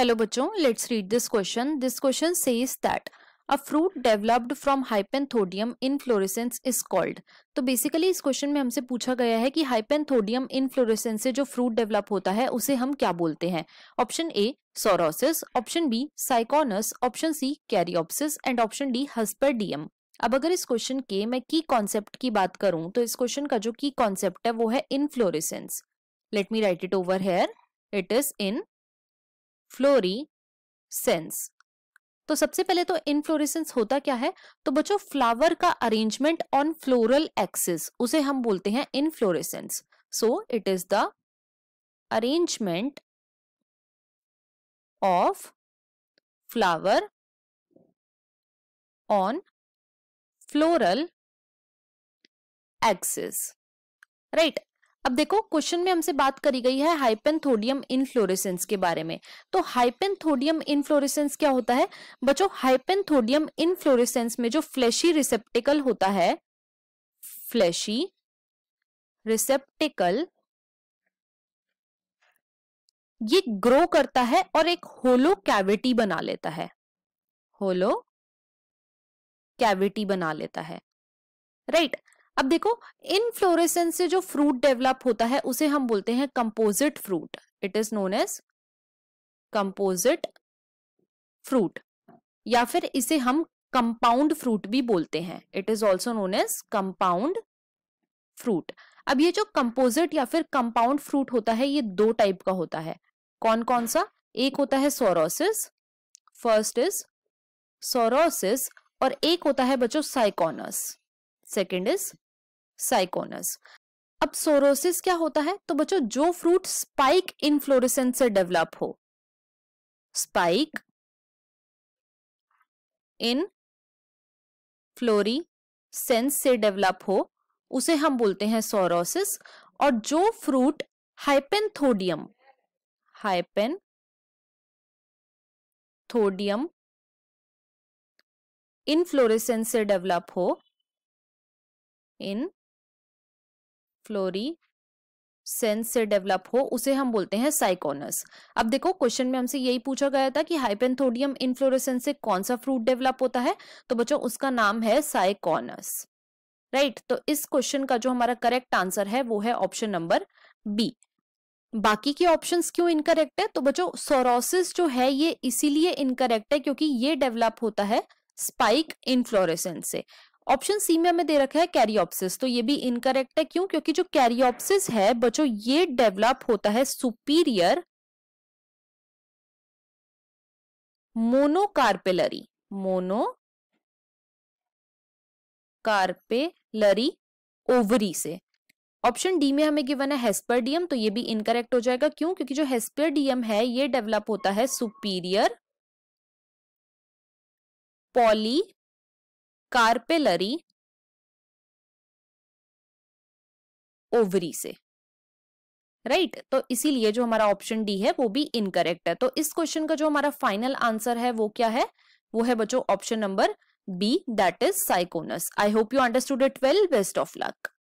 Hello बच्चों let's read this question this question says that a fruit developed from hypanthodium inflorescence is called तो basically इस question में हमसे पूछा गया है कि हाइपेंथोडियम इनफ्लोरेसेंस से जो फ्रूट डेवलप होता है उसे हम क्या बोलते हैं option A sorosis option B syconus option C caryopsis and option D hesperidium अब अगर इस क्वेश्चन के मैं की कॉन्सेप्ट की बात करूं तो इस क्वेश्चन का जो की कॉन्सेप्ट है वो है inflorescence let me write it over here it is inflorescence तो सबसे पहले तो इनफ्लोरेसेंस होता क्या है तो बच्चों फ्लावर का अरेंजमेंट ऑन फ्लोरल एक्सिस उसे हम बोलते हैं inflorescence so it is the arrangement of flower on floral axis right अब देखो क्वेश्चन में हमसे बात करी गई है हाइपेंथोडियम इनफ्लोरेसेंस के बारे में तो हाइपेंथोडियम इनफ्लोरेसेंस क्या होता है बच्चों हाइपेंथोडियम इनफ्लोरेसेंस में जो फ्लैशी रिसेप्टिकल होता है फ्लैशी रिसेप्टिकल ये ग्रो करता है और एक होलो कैविटी बना लेता है होलो कैविटी बना लेता है राइट right? अब देखो इन फ्लोरेसेंस से जो फ्रूट डेवलप होता है उसे हम बोलते हैं composite fruit it is known as composite fruit या फिर इसे हम कंपाउंड फ्रूट भी बोलते हैं it is also known as compound fruit अब ये जो कंपोजिट या फिर कंपाउंड फ्रूट होता है ये दो टाइप का होता है कौन कौन सा एक होता है सोरोसिस फर्स्ट इज सोरोसिस और एक होता है बच्चों साइकोनस सेकेंड इज साइकोनस अब सोरोसिस क्या होता है तो बच्चों जो फ्रूट स्पाइक इन्फ्लोरेसेंस से डेवलप हो स्पाइक इन फ्लोरी से डेवलप हो उसे हम बोलते हैं सोरोसिस और जो fruit hypanthodium hypanthodium inflorescence से डेवलप हो इन फ्लोरी सेंस से डेवलप हो उसे हम बोलते हैं साइकोनस अब देखो क्वेश्चन में हमसे यही पूछा गया था कि हाइपेंथोडियम इनफ्लोरेसेंस से कौन सा फ्रूट डेवलप होता है तो बच्चों उसका नाम है साइकोनस राइट right? तो इस क्वेश्चन का जो हमारा करेक्ट आंसर है वो है ऑप्शन नंबर बी बाकी के ऑप्शंस क्यों इनकरेक्ट है तो बच्चों सोरोसिस जो है ये इसीलिए इनकरेक्ट है क्योंकि ये डेवलप होता है स्पाइक इनफ्लोरेसेंस से ऑप्शन सी में हमें दे रखा है कैरियोप्सिस तो ये भी इनकरेक्ट है क्यों क्योंकि जो कैरियोप्सिस है बच्चों ये डेवलप होता है superior monocarpellary monocarpellary ovary से ऑप्शन डी में हमें गिवन है हेस्परडियम तो ये भी इनकरेक्ट हो जाएगा क्यों क्योंकि जो हेस्परडियम है ये डेवलप होता है सुपीरियर पॉली कार्पेलरी ओवरी से राइट right? तो इसीलिए जो हमारा ऑप्शन डी है वो भी इनकरेक्ट है तो इस क्वेश्चन का जो हमारा फाइनल आंसर है वो क्या है वो है बच्चों option number B that is syconus I hope you understood it well best of luck